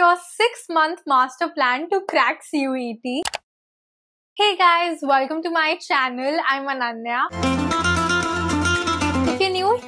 your six month master plan to crack CUET. Hey guys, welcome to my channel. I'm Ananya.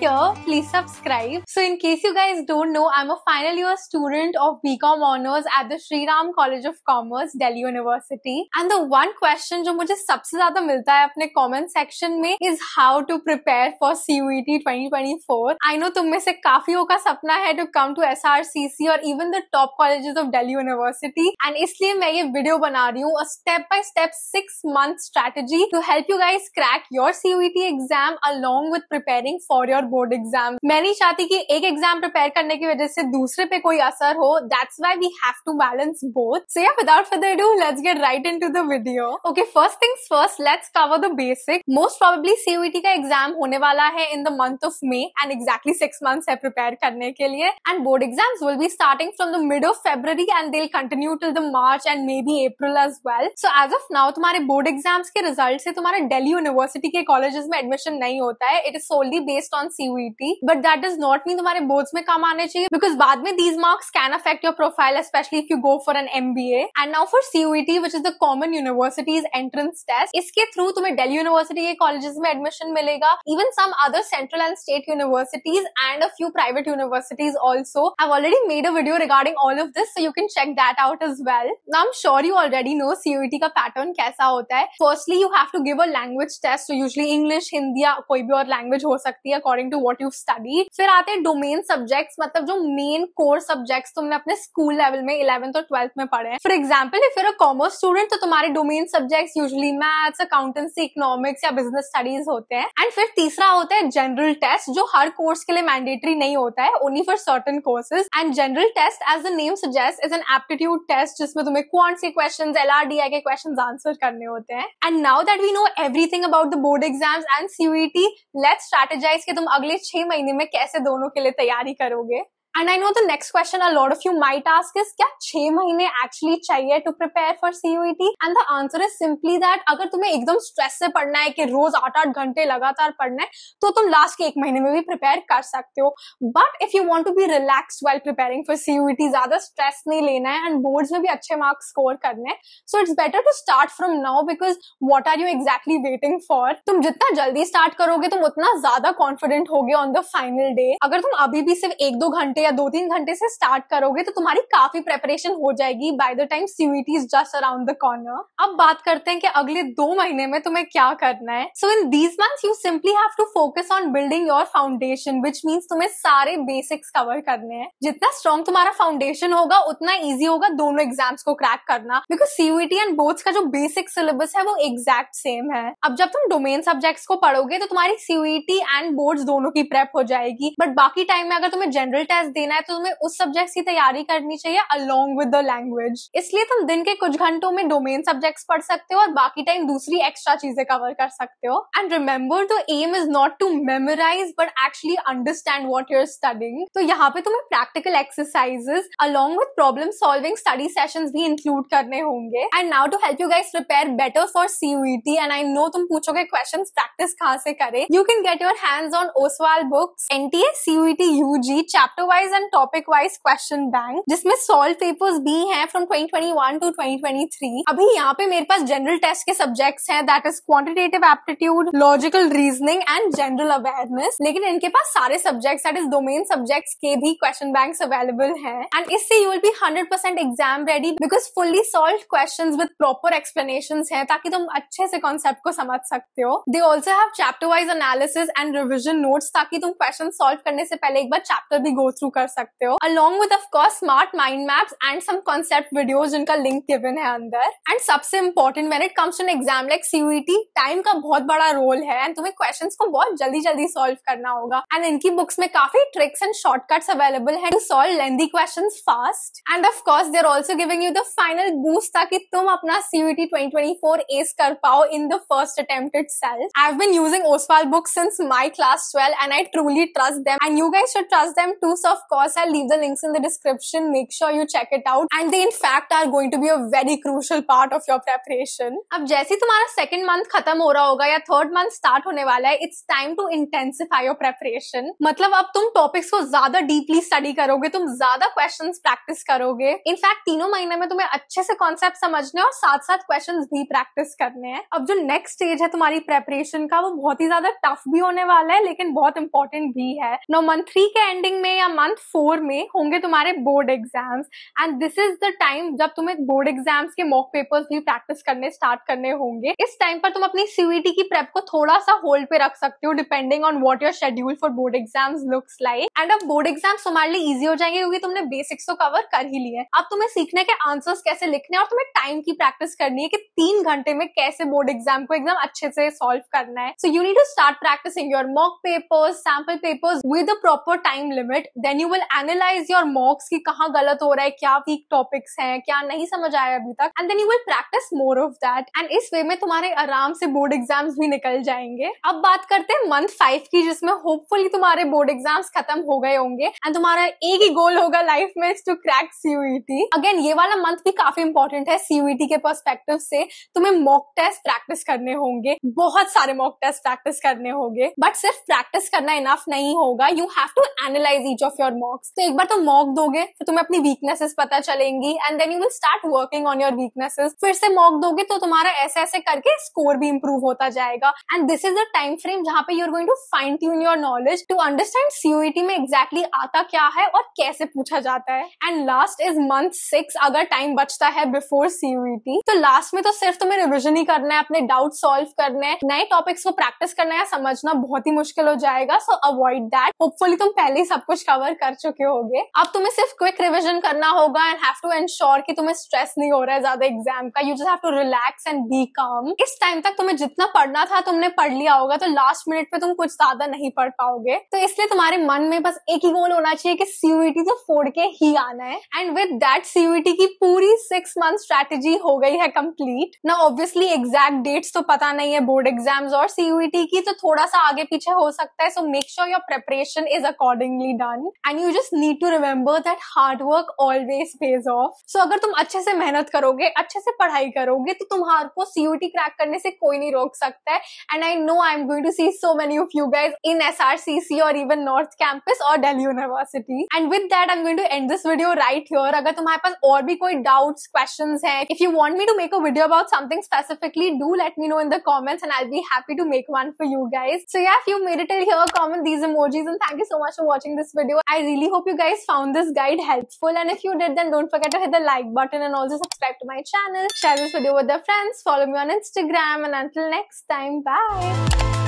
here, please subscribe. So in case you guys don't know, I'm a final year student of BCom Honors at the Sri Ram College of Commerce, Delhi University. And the one question जो मुझे सबसे ज्यादा मिलता है अपने comment section में is how to prepare for CUET 2024. I know तुम में से काफियों का सपना है to come to SRCC or even the top colleges of Delhi University. And इसलिए मैं ये video बना रही हूँ a step by step six month strategy to help you guys crack your CUET exam along with preparing for your board exam मैं नहीं चाहती कि एक एग्जाम प्रिपेयर करने की वजह से दूसरे पे कोई असर हो that's why we have to balance both so yeah without further do let's get right into the video okay first things first let's cover the basic most probably CUET का एग्जाम होने वाला है in the month of May and exactly six month है prepare करने के लिए and board exams will be starting from the mid of February and will continue till the March and may be April as well so as of now तुम्हारे board exams के result से तुम्हारे Delhi university के colleges में admission नहीं होता है it is solely based on C C हुई थी but that does not mean तुम्हारे बोर्ड में कम आने चाहिए बिकॉज बाद में these marks can affect your profile specially if you go for an M B A and now for C T which is the common universities entrance test इसके through तुम्हें Delhi university के colleges में admission मिलेगा even some other central and state universities and a few private universities also I already made a video regarding all of this you can check that out is well now am sure you already know T का pattern कैसा होता है firstly you have to give a language test usually English Hindi या कोई भी और language हो सकती है according to what you study फिर आते हैं डोमेन सब्जेक्ट मतलब जो मेन कोर सब्जेक्ट तुमने अपने स्कूल लेवल में इलेवंथ और ट्वेल्थ में पढ़े for example if you're a commerce student तो तुम्हारे domain subject usually maths accountancy economics या बिजनेस स्टडीज होते हैं एंड फिर तीसरा होता है जनरल टेस्ट जो हर कोर्स के लिए मैंडेटरी नहीं होता है only for certain courses and general test as the name सजेस्ट इज एन एप्टीट्यूड टेस्ट जिसमें तुम्हें कौन से question L R D I के क्वेश्चन आंसर करने होते हैं and now that we know everything about the board exams and CUET let's strategize के तुम अगले छह महीने में कैसे दोनों के लिए तैयारी करोगे and I know the next question of you might ask is क्या छह महीने एक्चुअली चाहिए to prepare for CUET and the answer is simply that अगर तुम्हें एकदम स्ट्रेस से पढ़ना है कि रोज आठ आठ घंटे लगातार पढ़ना है तो तुम लास्ट के एक महीने में भी प्रिपेयर कर सकते हो but if you want to be relax well preparing for CUET ज्यादा स्ट्रेस नहीं लेना है एंड बोर्ड में भी अच्छे मार्क्स स्कोर करने हैं so it's better to start from now because what are you exactly waiting for तुम जितना जल्दी स्टार्ट करोगे तुम उतना ज्यादा कॉन्फिडेंट होगे ऑन द फाइनल डे अगर तुम अभी भी सिर्फ एक दो घंटे घंटे या दो तीन घंटे से स्टार्ट करोगे तो तुम्हारी काफी प्रेपरेशन हो जाएगी by the time CUET is just around the corner अब बात करते हैं कि अगले दो महीने में तुम्हें क्या करना है so in these month you simply have to focus on building your foundation which means तुम्हें सारे बेसिक्स कवर करने हैं जितना स्ट्रॉन्ग तुम्हारा फाउंडेशन होगा उतना ईजी होगा दोनों एग्जाम्स को क्रैक करना बिकॉज सीवीटी एंड बोर्ड्स का जो बेसिक सिलेबस है वो एग्जैक्ट सेम है अब जब तुम डोमेन सब्जेक्ट्स को पढ़ोगे तो तुम्हारी सीवीटी एंड बोर्ड्स दोनों की प्रेप हो जाएगी बट बाकी टाइम में अगर तुम्हें जनरल टेस्ट देना है तो तुम्हें उस सब्जेक्ट की तैयारी करनी चाहिए अलोंग विद द लैंग्वेज इसलिए तुम दिन के कुछ घंटों में डोमेन सब्जेक्ट्स पढ़ सकते हो और बाकी टाइम दूसरी एक्स्ट्रा चीजें कवर कर सकते हो and remember the aim is not to memorize but actually understand what you're studying तो यहाँ पे तुम्हें practical exercises along with problem solving study session भी इंक्लूड करने होंगे and now to help you guys prepare better for CUET and I know तुम पूछोगे question practice कहाँ से करें you can get your hands on Oswaal books NTA CUET UG chapter wise wise and topic wise question bank जिसमें solve papers भी हैं from 2021 to 2023 अभी यहाँ पे मेरे पास जनरल टेस्ट के सब्जेक्ट्स हैं that is quantitative aptitude logical reasoning and general awareness लेकिन इनके पास सारे subjects that is domain subjects के भी क्वेश्चन बैंक अवेलेबल है एंड इससे you will be hundred percent exam ready because fully solve question with proper explanation है ताकि तुम अच्छे से कॉन्सेप्ट को समझ सकते हो they also have chapter wise analysis and revision notes ताकि तुम क्वेश्चन सोल्व करने से पहले एक बार चैप्टर भी गो थ्रू कर सकते हो along with of course smart mind maps and some concept videos जिनका लिंक गिवन है अंदर एंड सबसे important when it comes to an exam like CUET time का बहुत बड़ा रोल है एंड तुम्हें क्वेश्चन को बहुत जल्दी जल्दी सॉल्व करना होगा एंड इनकी बुक्स में काफी ट्रिक्स एंड शॉर्टकट्स अवेलेबल है to solve lengthy question fast and of course there also giving you the final boost ताकि तुम अपना सीयूईटी 2024 एस कर पाओ in the first attempt I I've been using Oswaal books since my class twelve and I truly trust them and you guys should trust them too So course, I'll leave the links in the description. Make sure you check it out. And they, in fact, are going to be a very crucial part of your preparation. अब जैसे तुम्हारा second month खत्म हो रहा होगा या third month start होने वाला है it's time to intensify your preparation मतलब अब तुम टॉपिक्स को ज्यादा डीपली स्टडी करोगे तुम ज्यादा क्वेश्चन प्रैक्टिस करोगे इनफैक्ट तीनों महीने में तुम्हें अच्छे से कॉन्सेप्ट समझने और साथ साथ क्वेश्चन भी प्रैक्टिस करने हैं अब जो नेक्स्ट स्टेज है तुम्हारी प्रेपरेशन का वो बहुत ही ज्यादा टफ भी होने वाला है लेकिन बहुत इंपॉर्टेंट भी है नो मंथ थ्री के एंडिंग में या मंथ फोर में होंगे तुम्हारे board exams and this is the time जब तुम्हें बोर्ड एग्जाम्स के मॉक पेपर्स भी प्रैक्टिस करने स्टार्ट करने होंगे इस टाइम पर तुम अपनी सीवीटी की प्रेप को थोड़ा सा होल्ड पे रख सकते हो depending on what your schedule for board exams looks like and अब बोर्ड एग्जाम्स तुम्हारे लिए ईजी हो जाएंगे क्योंकि तुमने बेसिक्स तो कवर कर ही लिया है अब तुम्हें सीखने के आंसर्स कैसे लिखने और तुम्हें टाइम की प्रैक्टिस करनी है कि तीन घंटे में कैसे बोर्ड एग्जाम को एकदम अच्छे से सॉल्व करना है so you need to start practising your mock papers sample papers with proper time limit then then you will analyse your mocks कि कहाँ गलत हो रहा है क्या वीक टॉपिक्स हैं क्या नहीं समझ आया अभी तक and then you will practise more of that and इस वे में तुम्हारे आराम से बोर्ड एग्जाम्स भी निकल जाएंगे अब बात करते हैं मंथ फाइव की जिसमें होपफुली तुम्हारे बोर्ड एग्जाम्स खत्म हो गए होंगे एंड तुम्हारा एक ही गोल होगा लाइफ में टू क्रैक सीयूईटी अगेन ये वाला मंथ भी काफी इंपॉर्टेंट है सीयूईटी e के परस्पेक्टिव से तुम्हें मॉक टेस्ट प्रैक्टिस करने होंगे बहुत सारे मॉक टेस्ट प्रैक्टिस करने होंगे बट सिर्फ प्रैक्टिस करना इनफ नहीं होगा you have to analyse each of your मॉक्स तो एक बार तुम तो मॉक दोगे फिर तुम्हें अपनी वीकनेसेस पता चलेंगी and then you will start working on your weaknesses फिर से मॉक दोगे तो तुम्हारा ऐसे ऐसे करके स्कोर भी इंप्रूव होता जाएगा and this is the time frame जहाँ पे you are going to fine tune your knowledge to understand CUET में एक्जैक्टली exactly आता क्या है और कैसे पूछा जाता है and last is month six अगर टाइम बचता है बिफोर सीयूईटी e तो लास्ट में तो सिर्फ तुम्हें रिविजन ही करना है अपने डाउट सॉल्व करने हैं नए टॉपिक्स को प्रैक्टिस करना या समझना बहुत ही मुश्किल हो जाएगा सो अवॉइड दैट होपफुली तुम पहले ही सब कुछ कवर कवर कर चुके होगे अब तुम्हें सिर्फ क्विक रिविजन करना होगा एंड हैव टू एंश्योर कि तुम्हें स्ट्रेस नहीं हो रहा है ज्यादा एग्जाम का you just have to relax and be calm इस टाइम तक तुम्हें जितना पढ़ना था तुमने पढ़ लिया होगा तो लास्ट मिनट पे तुम कुछ ज्यादा नहीं पढ़ पाओगे तो इसलिए तुम्हारे मन में बस एक ही गोल होना चाहिए कि सीयूईटी तो फोड़ के ही आना है एंड विद दैट सीयूईटी की पूरी सिक्स मंथ स्ट्रेटेजी हो गई है कम्प्लीट ना ऑब्वियसली एग्जैक्ट डेट्स तो पता नहीं है बोर्ड एग्जाम और सीयूईटी की तो थोड़ा सा आगे पीछे हो सकता है so make sure your preparation is accordingly done and you just need to remember that hard work always pays off so अगर तुम अच्छे से मेहनत करोगे अच्छे से पढ़ाई करोगे तो तुम्हार को सीयूटी क्रैक करने से कोई नहीं रोक सकता है and I know I am going to see so many of you guys in S R C C और इवन नॉर्थ कैंपस और Delhi University and with that I am going to end this video right your अगर तुम्हारे पास और भी कोई doubts question है if you want me to make a video about something specifically do let me know in the comments and I B happy to make one for you guys so you if you कॉमेंट it till here thank you so much for watching this video I really hope you guys found this guide helpful. And if you did, then don't forget to hit the like button and also subscribe to my channel. Share this video with your friends. Follow me on Instagram. And until next time, bye.